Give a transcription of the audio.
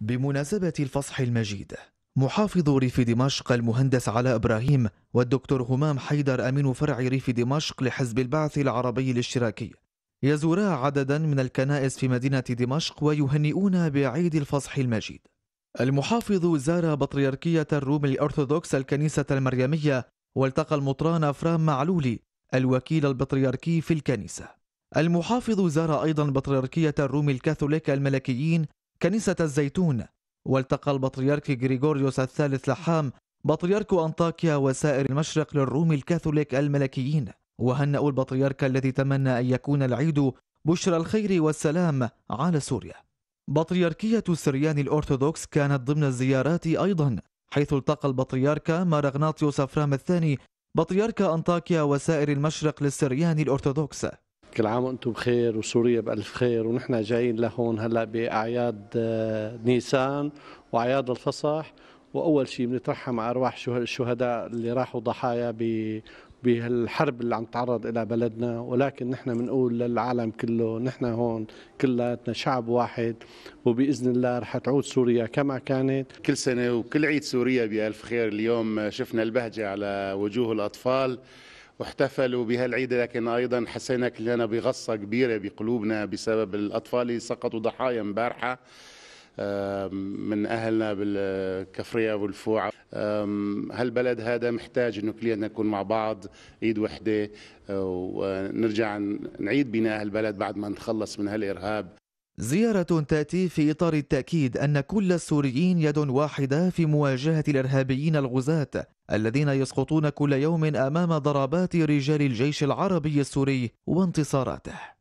بمناسبة الفصح المجيد محافظ ريف دمشق المهندس علاء إبراهيم والدكتور همام حيدر أمين فرع ريف دمشق لحزب البعث العربي الاشتراكي يزورا عددا من الكنائس في مدينة دمشق ويهنئون بعيد الفصح المجيد المحافظ زار بطريركية الروم الأرثوذكس الكنيسة المريمية والتقى المطران أفرام معلولي الوكيل البطريركي في الكنيسة المحافظ زار أيضا بطريركية الروم الكاثوليك الملكيين كنيسة الزيتون والتقى البطريرك غريغوريوس الثالث لحام بطريرك أنطاكيا وسائر المشرق للروم الكاثوليك الملكيين وهنأوا البطريرك الذي تمنى أن يكون العيد بشرى الخير والسلام على سوريا بطريركية السريان الأرثوذكس كانت ضمن الزيارات أيضا حيث التقى البطريرك مارغناطيوس أفرام الثاني بطريرك أنطاكيا وسائر المشرق للسريان الأرثوذكس كل عام وانتم بخير وسوريا بألف خير ونحن جايين لهون هلا بأعياد آه، نيسان وأعياد الفصح وأول شيء بنترحم على أرواح الشهداء اللي راحوا ضحايا بهالحرب اللي عم تعرض إلى بلدنا ولكن نحن بنقول للعالم كله نحن هون كلاتنا شعب واحد وبإذن الله رح تعود سوريا كما كانت كل سنة وكل عيد سوريا بألف خير اليوم شفنا البهجة على وجوه الأطفال واحتفلوا بهالعيد لكن ايضا حسينا كلنا بغصه كبيره بقلوبنا بسبب الاطفال اللي سقطوا ضحايا امبارحه من اهلنا بالكفريه والفوعه هالبلد هذا محتاج انه كلنا نكون مع بعض ايد وحده آه، ونرجع نعيد بناء هالبلد بعد ما نتخلص من هالارهاب زيارة تأتي في إطار التأكيد أن كل السوريين يد واحدة في مواجهة الإرهابيين الغزاة الذين يسقطون كل يوم أمام ضربات رجال الجيش العربي السوري وانتصاراته